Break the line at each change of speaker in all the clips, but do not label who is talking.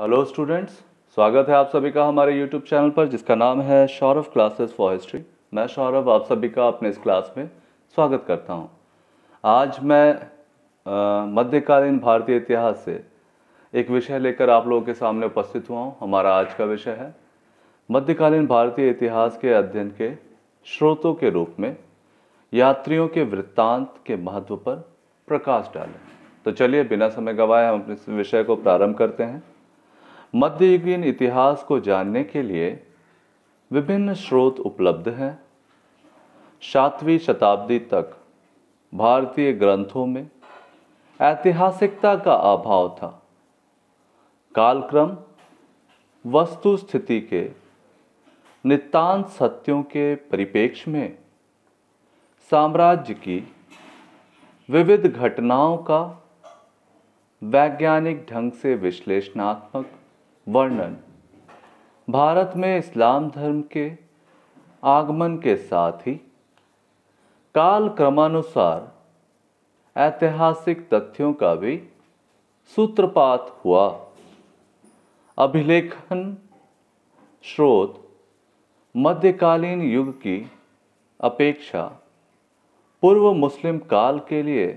Hello students स्वागत है आप सभी का हमारे यूट्यूब चैनल पर जिसका नाम है सौरभ क्लासेस फॉर हिस्ट्री मैं सौरभ आप सभी का अपने इस क्लास में स्वागत करता हूं। आज मैं मध्यकालीन भारतीय इतिहास से एक विषय लेकर आप लोगों के सामने उपस्थित हुआ हूँ हमारा आज का विषय है मध्यकालीन भारतीय इतिहास के अध्ययन के स्रोतों के रूप में यात्रियों के वृत्तांत के महत्व पर प्रकाश डालें तो चलिए बिना समय गवाए हम अपने विषय को प्रारंभ करते हैं मध्ययुगीन इतिहास को जानने के लिए विभिन्न स्रोत उपलब्ध हैं सातवीं शताब्दी तक भारतीय ग्रंथों में ऐतिहासिकता का अभाव था कालक्रम वस्तु स्थिति के नितांत सत्यों के परिपेक्ष में साम्राज्य की विविध घटनाओं का वैज्ञानिक ढंग से विश्लेषणात्मक वर्णन भारत में इस्लाम धर्म के आगमन के साथ ही काल क्रमानुसार ऐतिहासिक तथ्यों का भी सूत्रपात हुआ अभिलेखन स्रोत मध्यकालीन युग की अपेक्षा पूर्व मुस्लिम काल के लिए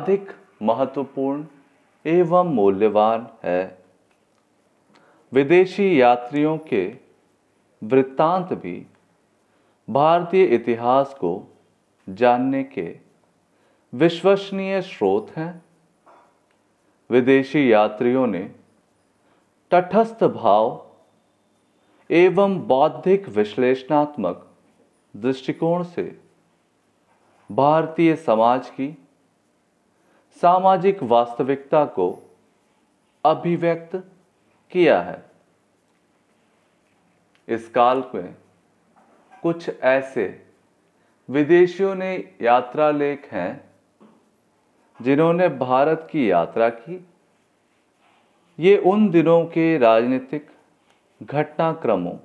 अधिक महत्वपूर्ण एवं मूल्यवान है विदेशी यात्रियों के वृत्तांत भी भारतीय इतिहास को जानने के विश्वसनीय स्रोत हैं विदेशी यात्रियों ने तटस्थ भाव एवं बौद्धिक विश्लेषणात्मक दृष्टिकोण से भारतीय समाज की सामाजिक वास्तविकता को अभिव्यक्त किया है इस काल में कुछ ऐसे विदेशियों ने यात्रा लेख हैं जिन्होंने भारत की यात्रा की ये उन दिनों के राजनीतिक घटनाक्रमों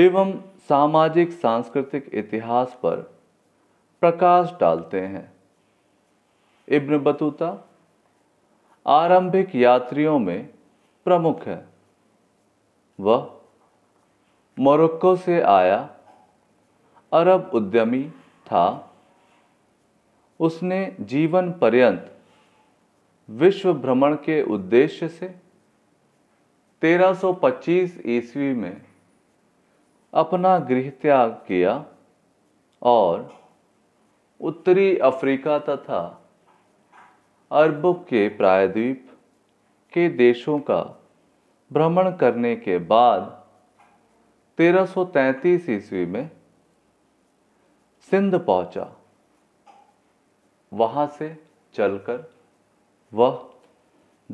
एवं सामाजिक सांस्कृतिक इतिहास पर प्रकाश डालते हैं इब्न बतूता आरंभिक यात्रियों में प्रमुख है वह मोरक्को से आया अरब उद्यमी था उसने जीवन पर्यंत विश्व भ्रमण के उद्देश्य से 1325 ईस्वी में अपना गृह त्याग किया और उत्तरी अफ्रीका तथा अरब के प्रायद्वीप के देशों का भ्रमण करने के बाद 1333 ईस्वी में सिंध पहुंचा वहां से चलकर वह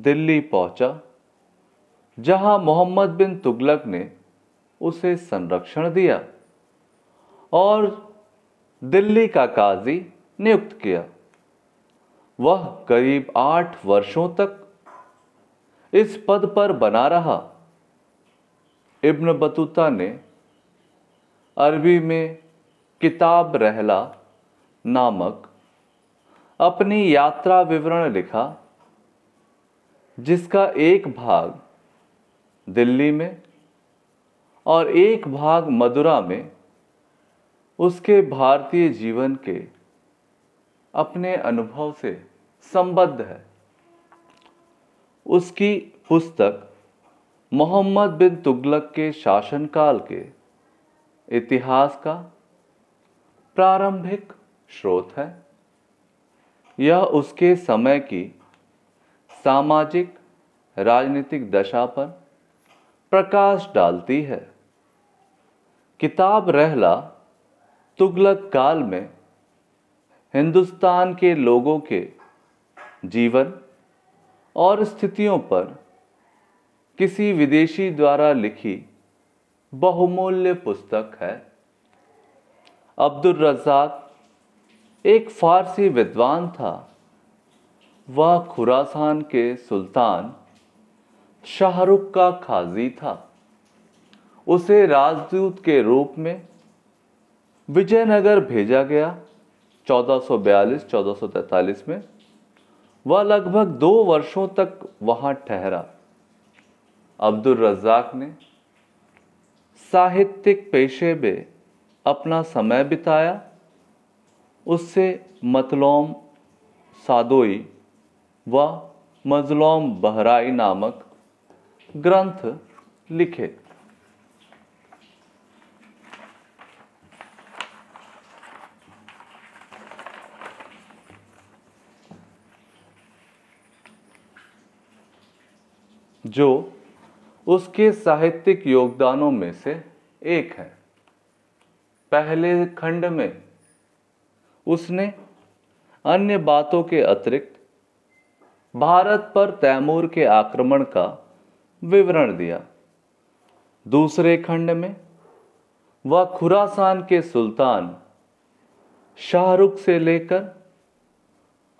दिल्ली पहुंचा जहां मोहम्मद बिन तुगलक ने उसे संरक्षण दिया और दिल्ली का काजी नियुक्त किया वह करीब आठ वर्षों तक इस पद पर बना रहा इब्न बतूता ने अरबी में किताब रहला नामक अपनी यात्रा विवरण लिखा जिसका एक भाग दिल्ली में और एक भाग मदुरा में उसके भारतीय जीवन के अपने अनुभव से संबद्ध है उसकी पुस्तक मोहम्मद बिन तुगलक के शासनकाल के इतिहास का प्रारंभिक स्रोत है यह उसके समय की सामाजिक राजनीतिक दशा पर प्रकाश डालती है किताब रहला तुगलक काल में हिंदुस्तान के लोगों के जीवन और स्थितियों पर किसी विदेशी द्वारा लिखी बहुमूल्य पुस्तक है अब्दुल रजाक एक फारसी विद्वान था वह खुरासान के सुल्तान शाहरुख का खाजी था उसे राजदूत के रूप में विजयनगर भेजा गया 1442-1443 में वह लगभग दो वर्षों तक वहाँ ठहरा अब्दुल रज्जाक ने साहित्यिक पेशे में अपना समय बिताया उससे मतलोम सादोई व मजलोम बहराई नामक ग्रंथ लिखे जो उसके साहित्यिक योगदानों में से एक है पहले खंड में उसने अन्य बातों के अतिरिक्त भारत पर तैमूर के आक्रमण का विवरण दिया दूसरे खंड में वह खुरासान के सुल्तान शाहरुख से लेकर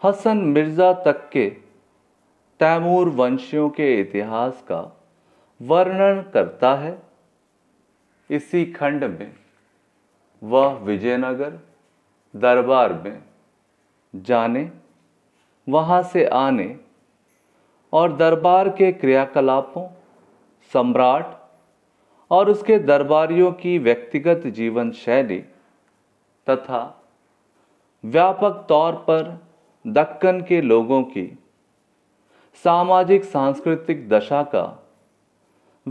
हसन मिर्जा तक के तैमूर वंशियों के इतिहास का वर्णन करता है इसी खंड में वह विजयनगर दरबार में जाने वहाँ से आने और दरबार के क्रियाकलापों सम्राट और उसके दरबारियों की व्यक्तिगत जीवन शैली तथा व्यापक तौर पर दक्कन के लोगों की सामाजिक सांस्कृतिक दशा का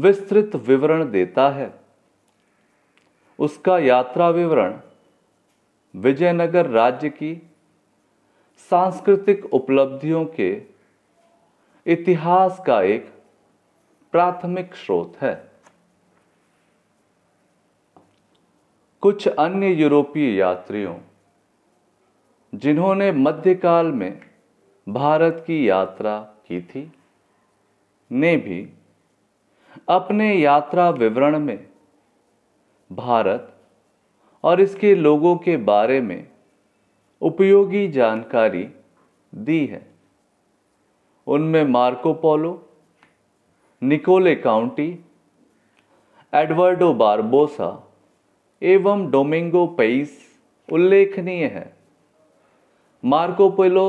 विस्तृत विवरण देता है उसका यात्रा विवरण विजयनगर राज्य की सांस्कृतिक उपलब्धियों के इतिहास का एक प्राथमिक स्रोत है कुछ अन्य यूरोपीय यात्रियों जिन्होंने मध्यकाल में भारत की यात्रा की थी ने भी अपने यात्रा विवरण में भारत और इसके लोगों के बारे में उपयोगी जानकारी दी है उनमें Marco Polo Nicolo Conti Eduardo Barbosa एवं डोमिंगो पेइस उल्लेखनीय है मार्को पोलो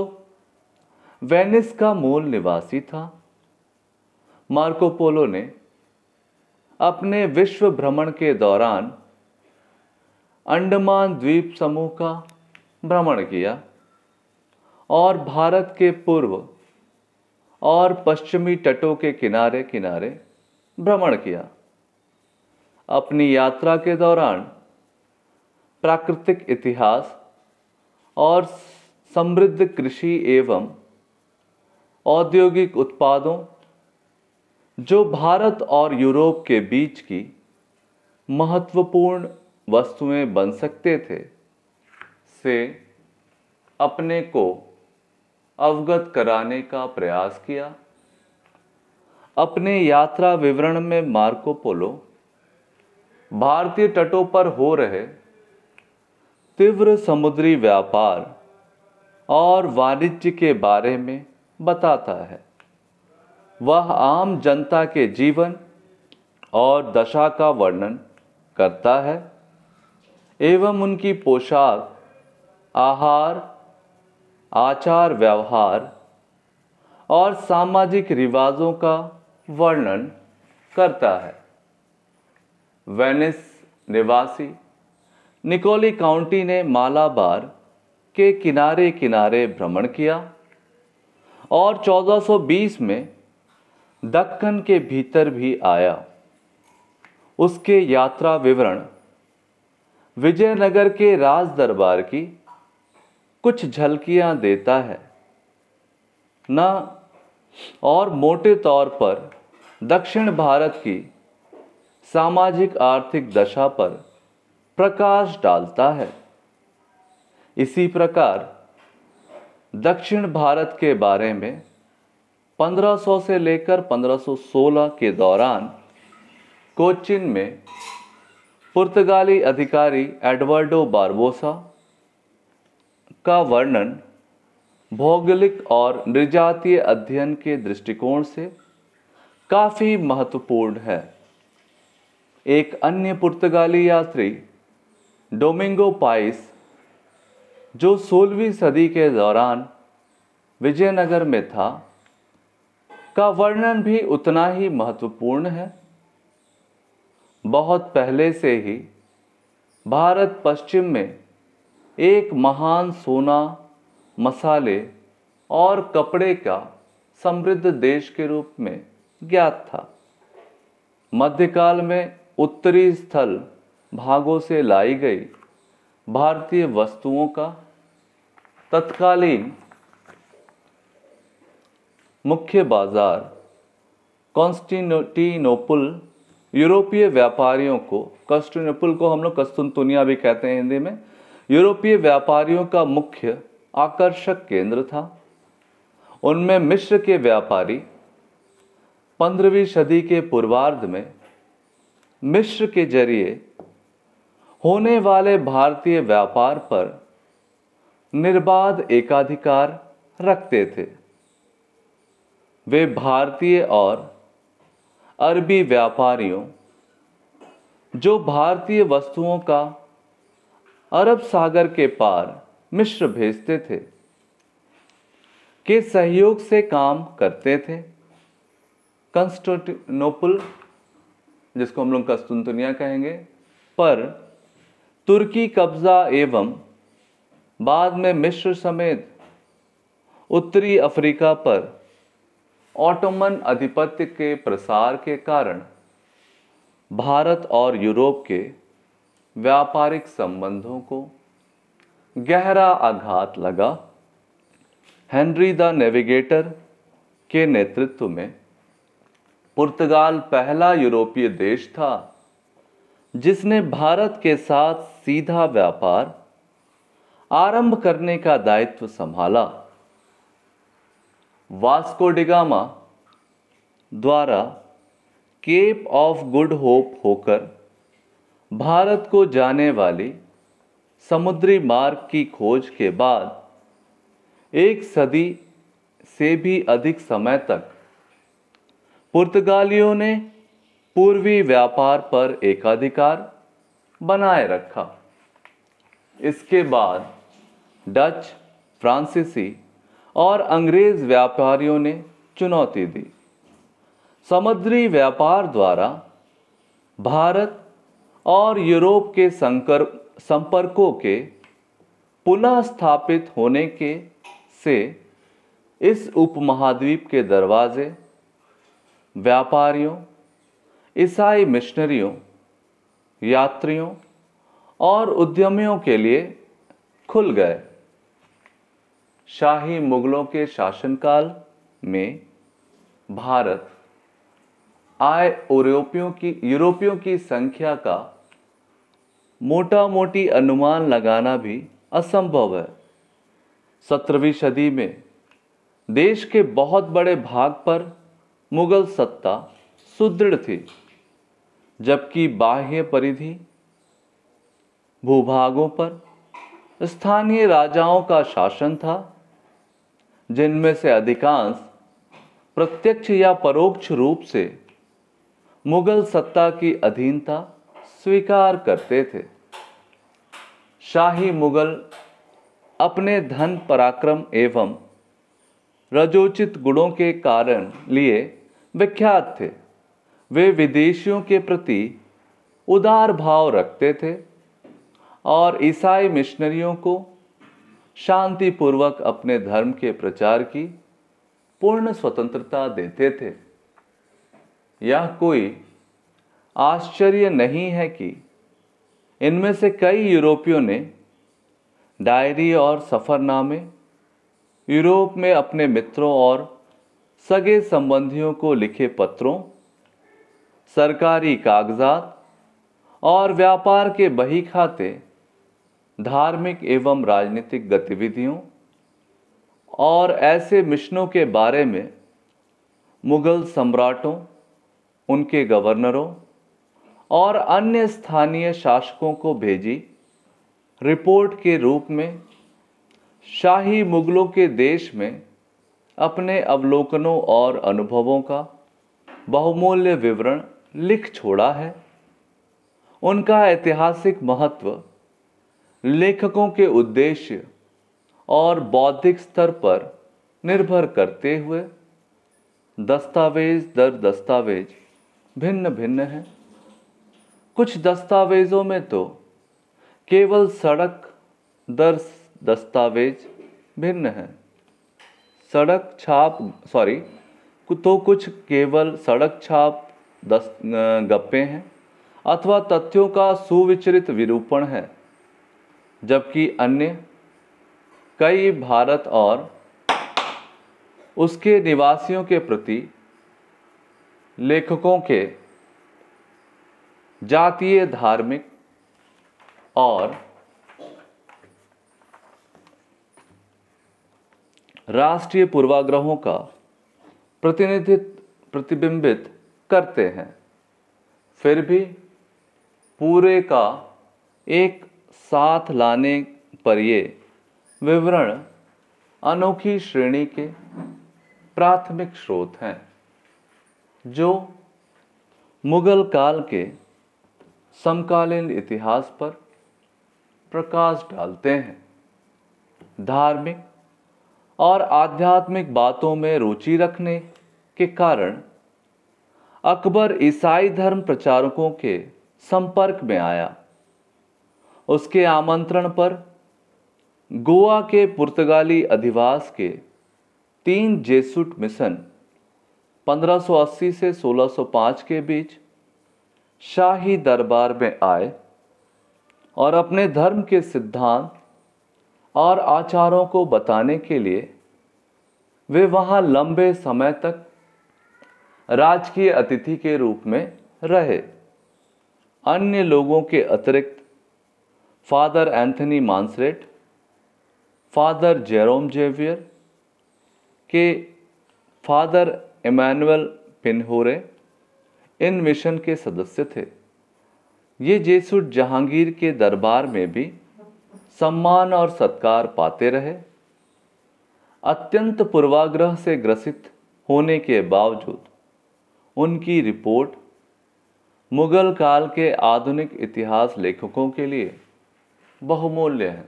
वेनिस का मूल निवासी था मार्कोपोलो ने अपने विश्व भ्रमण के दौरान अंडमान द्वीप समूह का भ्रमण किया और भारत के पूर्व और पश्चिमी तटों के किनारे किनारे भ्रमण किया अपनी यात्रा के दौरान प्राकृतिक इतिहास और समृद्ध कृषि एवं औद्योगिक उत्पादों जो भारत और यूरोप के बीच की महत्वपूर्ण वस्तुएं बन सकते थे से अपने को अवगत कराने का प्रयास किया अपने यात्रा विवरण में मार्को पोलो भारतीय तटों पर हो रहे तीव्र समुद्री व्यापार और वाणिज्य के बारे में बताता है वह आम जनता के जीवन और दशा का वर्णन करता है एवं उनकी पोशाक आहार आचार व्यवहार और सामाजिक रिवाजों का वर्णन करता है वेनिस निवासी निकोली काउंटी ने मालाबार के किनारे किनारे भ्रमण किया और 1420 में दक्कन के भीतर भी आया उसके यात्रा विवरण विजयनगर के राज दरबार की कुछ झलकियां देता है न और मोटे तौर पर दक्षिण भारत की सामाजिक आर्थिक दशा पर प्रकाश डालता है इसी प्रकार दक्षिण भारत के बारे में 1500 से लेकर 1516 के दौरान कोचिन में पुर्तगाली अधिकारी एडवर्डो बारबोसा का वर्णन भौगोलिक और निर्जातीय अध्ययन के दृष्टिकोण से काफ़ी महत्वपूर्ण है एक अन्य पुर्तगाली यात्री डोमिंगो पाइस जो 16वीं सदी के दौरान विजयनगर में था का वर्णन भी उतना ही महत्वपूर्ण है बहुत पहले से ही भारत पश्चिम में एक महान सोना मसाले और कपड़े का समृद्ध देश के रूप में ज्ञात था मध्यकाल में उत्तरी स्थल भागों से लाई गई भारतीय वस्तुओं का तत्कालीन मुख्य बाजार कॉन्स्टिनोटिनोपुल यूरोपीय व्यापारियों को कॉन्स्टिनोपुल को हम लोग कस्तुनतुनिया भी कहते हैं हिंदी में यूरोपीय व्यापारियों का मुख्य आकर्षक केंद्र था उनमें मिश्र के व्यापारी पंद्रहवीं सदी के पूर्वार्ध में मिश्र के जरिए होने वाले भारतीय व्यापार पर निर्बाध एकाधिकार रखते थे वे भारतीय और अरबी व्यापारियों जो भारतीय वस्तुओं का अरब सागर के पार मिश्र भेजते थे के सहयोग से काम करते थे कंस्टोटिनोपल जिसको हम लोग कस्तुनतुनिया कहेंगे पर तुर्की कब्जा एवं बाद में मिश्र समेत उत्तरी अफ्रीका पर ऑटोमन आधिपत्य के प्रसार के कारण भारत और यूरोप के व्यापारिक संबंधों को गहरा आघात लगा हेनरी द नेविगेटर के नेतृत्व में पुर्तगाल पहला यूरोपीय देश था जिसने भारत के साथ सीधा व्यापार आरंभ करने का दायित्व संभाला वास्को डिगामा द्वारा केप ऑफ गुड होप होकर भारत को जाने वाली समुद्री मार्ग की खोज के बाद एक सदी से भी अधिक समय तक पुर्तगालियों ने पूर्वी व्यापार पर एकाधिकार बनाए रखा इसके बाद डच फ्रांसीसी और अंग्रेज व्यापारियों ने चुनौती दी समुद्री व्यापार द्वारा भारत और यूरोप के संकर संपर्कों के पुनः स्थापित होने के से इस उपमहाद्वीप के दरवाजे व्यापारियों ईसाई मिशनरियों यात्रियों और उद्यमियों के लिए खुल गए शाही मुगलों के शासनकाल में भारत आए यूरोपियों की यूरोपियों की संख्या का मोटा मोटी अनुमान लगाना भी असंभव है सत्रहवीं सदी में देश के बहुत बड़े भाग पर मुगल सत्ता सुदृढ़ थी जबकि बाह्य परिधि भूभागों पर स्थानीय राजाओं का शासन था जिनमें से अधिकांश प्रत्यक्ष या परोक्ष रूप से मुगल सत्ता की अधीनता स्वीकार करते थे शाही मुगल अपने धन पराक्रम एवं रजोचित गुणों के कारण लिए विख्यात थे वे विदेशियों के प्रति उदार भाव रखते थे और ईसाई मिशनरियों को शांतिपूर्वक अपने धर्म के प्रचार की पूर्ण स्वतंत्रता देते थे यह कोई आश्चर्य नहीं है कि इनमें से कई यूरोपियों ने डायरी और सफ़रनामे यूरोप में अपने मित्रों और सगे संबंधियों को लिखे पत्रों सरकारी कागजात और व्यापार के बही खाते धार्मिक एवं राजनीतिक गतिविधियों और ऐसे मिशनों के बारे में मुगल सम्राटों उनके गवर्नरों और अन्य स्थानीय शासकों को भेजी रिपोर्ट के रूप में शाही मुगलों के देश में अपने अवलोकनों और अनुभवों का बहुमूल्य विवरण लिख छोड़ा है उनका ऐतिहासिक महत्व लेखकों के उद्देश्य और बौद्धिक स्तर पर निर्भर करते हुए दस्तावेज दर दस्तावेज भिन्न भिन्न हैं कुछ दस्तावेज़ों में तो केवल सड़क दर दस्तावेज भिन्न है सड़क छाप सॉरी तो कुछ केवल सड़क छाप दस गप्पे हैं अथवा तथ्यों का सुविचरित विरूपण है जबकि अन्य कई भारत और उसके निवासियों के प्रति लेखकों के जातीय धार्मिक और राष्ट्रीय पूर्वाग्रहों का प्रतिनिधित्व प्रतिबिंबित करते हैं फिर भी पूरे का एक साथ लाने पर ये विवरण अनोखी श्रेणी के प्राथमिक स्रोत हैं जो मुगल काल के समकालीन इतिहास पर प्रकाश डालते हैं धार्मिक और आध्यात्मिक बातों में रुचि रखने के कारण अकबर ईसाई धर्म प्रचारकों के संपर्क में आया उसके आमंत्रण पर गोवा के पुर्तगाली अधिवास के तीन जेसुट मिशन 1580 से 1605 के बीच शाही दरबार में आए और अपने धर्म के सिद्धांत और आचारों को बताने के लिए वे वहाँ लंबे समय तक राजकीय अतिथि के रूप में रहे अन्य लोगों के अतिरिक्त Father Anthony Monserrate Father Jerome Xavier के फादर इमैनुअल पिनहोरे इन मिशन के सदस्य थे ये जेसुट जहांगीर के दरबार में भी सम्मान और सत्कार पाते रहे अत्यंत पूर्वाग्रह से ग्रसित होने के बावजूद उनकी रिपोर्ट मुगल काल के आधुनिक इतिहास लेखकों के लिए बहुमूल्य है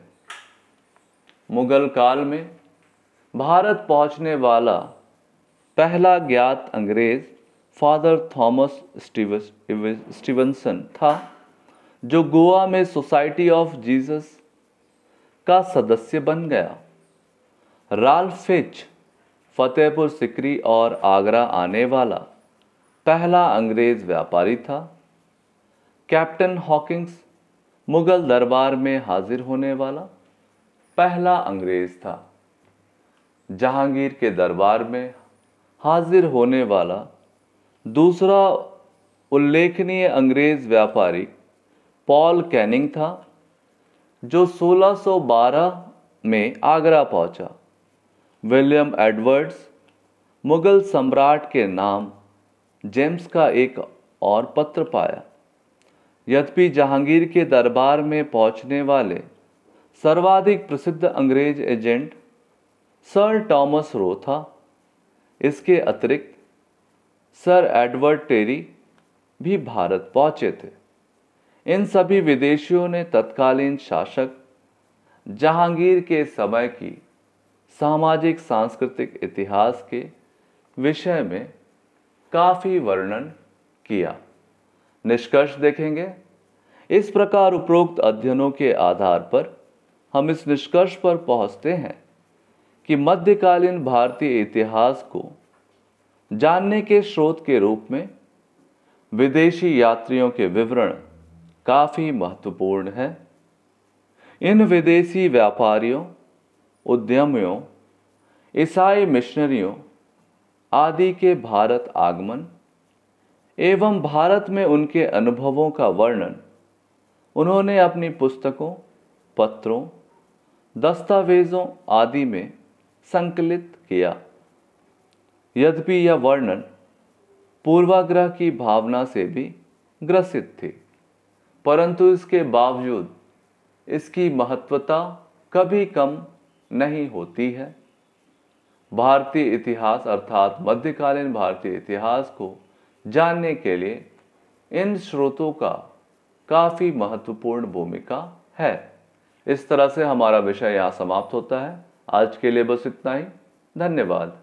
मुगल काल में भारत पहुंचने वाला पहला ज्ञात अंग्रेज फादर थॉमस स्टीवनसन था जो गोवा में सोसाइटी ऑफ जीसस का सदस्य बन गया राल्फ फिच फतेहपुर सिकरी और आगरा आने वाला पहला अंग्रेज व्यापारी था कैप्टन हॉकिंग्स मुगल दरबार में हाजिर होने वाला पहला अंग्रेज था जहांगीर के दरबार में हाजिर होने वाला दूसरा उल्लेखनीय अंग्रेज व्यापारी पॉल कैनिंग था जो 1612 में आगरा पहुंचा विलियम एडवर्ड्स मुगल सम्राट के नाम जेम्स का एक और पत्र पाया यद्यपि जहांगीर के दरबार में पहुंचने वाले सर्वाधिक प्रसिद्ध अंग्रेज एजेंट सर टॉमस रो था इसके अतिरिक्त सर एडवर्ड टेरी भी भारत पहुंचे थे इन सभी विदेशियों ने तत्कालीन शासक जहांगीर के समय की सामाजिक सांस्कृतिक इतिहास के विषय में काफी वर्णन किया निष्कर्ष देखेंगे इस प्रकार उपरोक्त अध्ययनों के आधार पर हम इस निष्कर्ष पर पहुंचते हैं कि मध्यकालीन भारतीय इतिहास को जानने के स्रोत के रूप में विदेशी यात्रियों के विवरण काफ़ी महत्वपूर्ण है इन विदेशी व्यापारियों उद्यमियों ईसाई मिशनरियों आदि के भारत आगमन एवं भारत में उनके अनुभवों का वर्णन उन्होंने अपनी पुस्तकों पत्रों दस्तावेजों आदि में संकलित किया यद्यपि यह वर्णन पूर्वाग्रह की भावना से भी ग्रसित थी परंतु इसके बावजूद इसकी महत्वता कभी कम नहीं होती है भारतीय इतिहास अर्थात मध्यकालीन भारतीय इतिहास को जानने के लिए इन स्रोतों का काफ़ी महत्वपूर्ण भूमिका है इस तरह से हमारा विषय यहाँ समाप्त होता है आज के लिए बस इतना ही धन्यवाद